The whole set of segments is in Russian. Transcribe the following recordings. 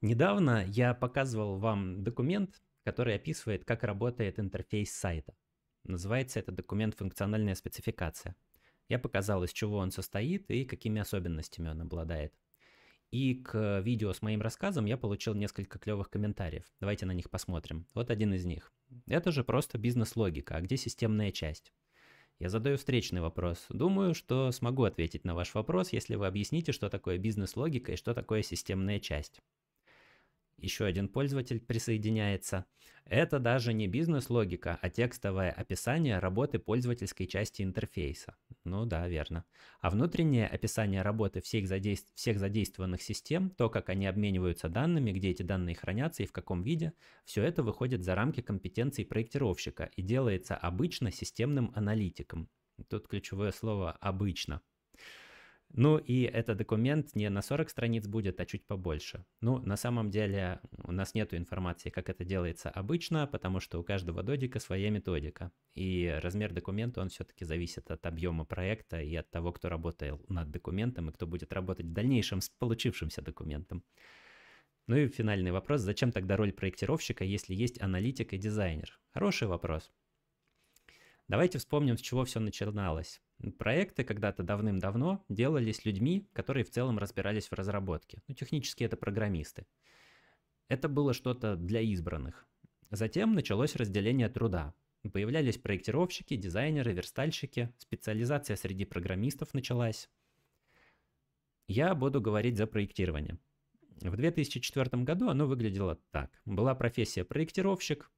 Недавно я показывал вам документ, который описывает, как работает интерфейс сайта. Называется этот документ «Функциональная спецификация». Я показал, из чего он состоит и какими особенностями он обладает. И к видео с моим рассказом я получил несколько клевых комментариев. Давайте на них посмотрим. Вот один из них. Это же просто бизнес-логика, а где системная часть? Я задаю встречный вопрос. Думаю, что смогу ответить на ваш вопрос, если вы объясните, что такое бизнес-логика и что такое системная часть еще один пользователь присоединяется. Это даже не бизнес-логика, а текстовое описание работы пользовательской части интерфейса. Ну да, верно. А внутреннее описание работы всех, задейств... всех задействованных систем, то, как они обмениваются данными, где эти данные хранятся и в каком виде, все это выходит за рамки компетенций проектировщика и делается обычно системным аналитиком. Тут ключевое слово «обычно». Ну и этот документ не на 40 страниц будет, а чуть побольше. Ну, на самом деле у нас нет информации, как это делается обычно, потому что у каждого додика своя методика. И размер документа, он все-таки зависит от объема проекта и от того, кто работал над документом и кто будет работать в дальнейшем с получившимся документом. Ну и финальный вопрос, зачем тогда роль проектировщика, если есть аналитик и дизайнер? Хороший вопрос. Давайте вспомним, с чего все начиналось. Проекты когда-то давным-давно делались людьми, которые в целом разбирались в разработке. Ну, технически это программисты. Это было что-то для избранных. Затем началось разделение труда. Появлялись проектировщики, дизайнеры, верстальщики, специализация среди программистов началась. Я буду говорить за проектирование. В 2004 году оно выглядело так. Была профессия проектировщик,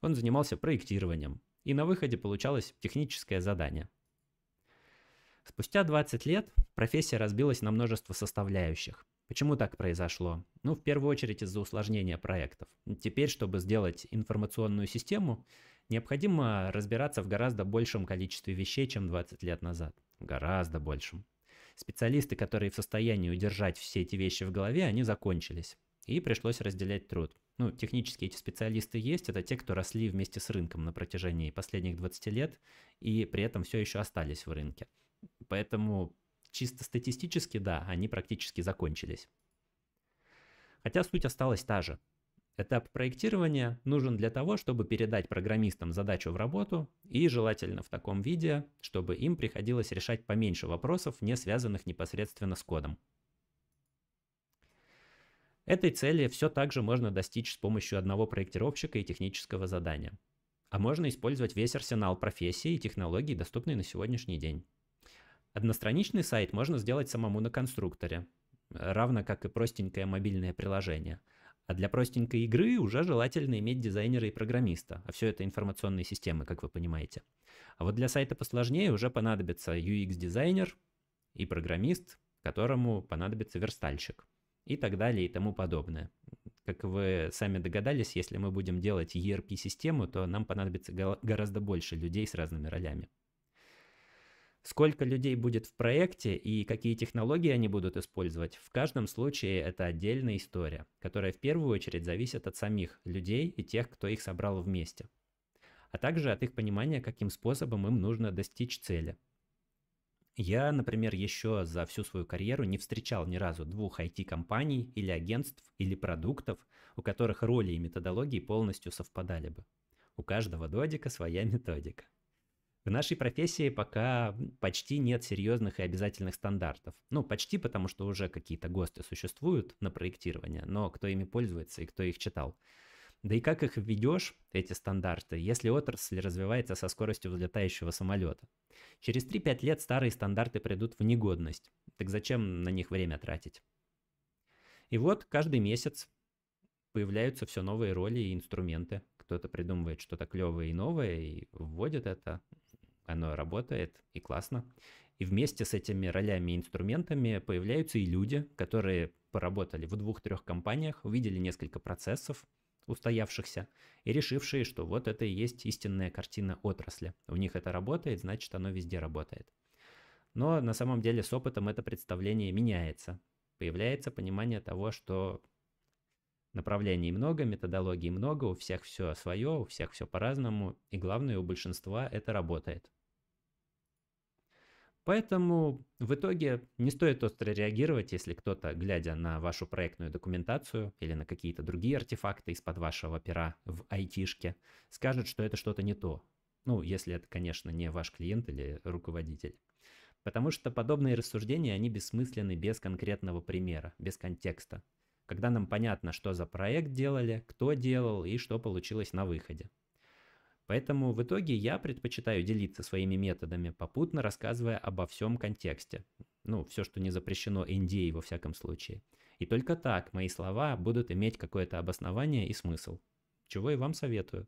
он занимался проектированием и на выходе получалось техническое задание. Спустя 20 лет профессия разбилась на множество составляющих. Почему так произошло? Ну, в первую очередь из-за усложнения проектов. Теперь, чтобы сделать информационную систему, необходимо разбираться в гораздо большем количестве вещей, чем 20 лет назад. Гораздо большем. Специалисты, которые в состоянии удержать все эти вещи в голове, они закончились и пришлось разделять труд. Ну, технически эти специалисты есть, это те, кто росли вместе с рынком на протяжении последних 20 лет и при этом все еще остались в рынке. Поэтому чисто статистически, да, они практически закончились. Хотя суть осталась та же. Этап проектирования нужен для того, чтобы передать программистам задачу в работу и желательно в таком виде, чтобы им приходилось решать поменьше вопросов, не связанных непосредственно с кодом. Этой цели все также можно достичь с помощью одного проектировщика и технического задания. А можно использовать весь арсенал профессий и технологий, доступный на сегодняшний день. Одностраничный сайт можно сделать самому на конструкторе, равно как и простенькое мобильное приложение. А для простенькой игры уже желательно иметь дизайнера и программиста, а все это информационные системы, как вы понимаете. А вот для сайта посложнее уже понадобится UX-дизайнер и программист, которому понадобится верстальщик – и так далее и тому подобное. Как вы сами догадались, если мы будем делать ERP-систему, то нам понадобится гораздо больше людей с разными ролями. Сколько людей будет в проекте и какие технологии они будут использовать, в каждом случае это отдельная история, которая в первую очередь зависит от самих людей и тех, кто их собрал вместе а также от их понимания, каким способом им нужно достичь цели. Я, например, еще за всю свою карьеру не встречал ни разу двух IT-компаний или агентств или продуктов, у которых роли и методологии полностью совпадали бы. У каждого додика своя методика. В нашей профессии пока почти нет серьезных и обязательных стандартов. Ну, почти потому, что уже какие-то ГОСТы существуют на проектирование, но кто ими пользуется и кто их читал – да и как их введешь, эти стандарты, если отрасль развивается со скоростью взлетающего самолета? Через 3-5 лет старые стандарты придут в негодность. Так зачем на них время тратить? И вот каждый месяц появляются все новые роли и инструменты. Кто-то придумывает что-то клевое и новое и вводит это. Оно работает и классно. И вместе с этими ролями и инструментами появляются и люди, которые поработали в двух-трех компаниях, увидели несколько процессов, устоявшихся и решившие, что вот это и есть истинная картина отрасли. У них это работает, значит оно везде работает. Но на самом деле с опытом это представление меняется. Появляется понимание того, что направлений много, методологий много, у всех все свое, у всех все по-разному, и главное, у большинства это работает. Поэтому в итоге не стоит остро реагировать, если кто-то, глядя на вашу проектную документацию или на какие-то другие артефакты из-под вашего пера в айтишке, скажет, что это что-то не то. Ну, если это, конечно, не ваш клиент или руководитель. Потому что подобные рассуждения, они бессмысленны без конкретного примера, без контекста. Когда нам понятно, что за проект делали, кто делал и что получилось на выходе. Поэтому в итоге я предпочитаю делиться своими методами, попутно рассказывая обо всем контексте. Ну, все, что не запрещено Индией а во всяком случае. И только так мои слова будут иметь какое-то обоснование и смысл. Чего и вам советую.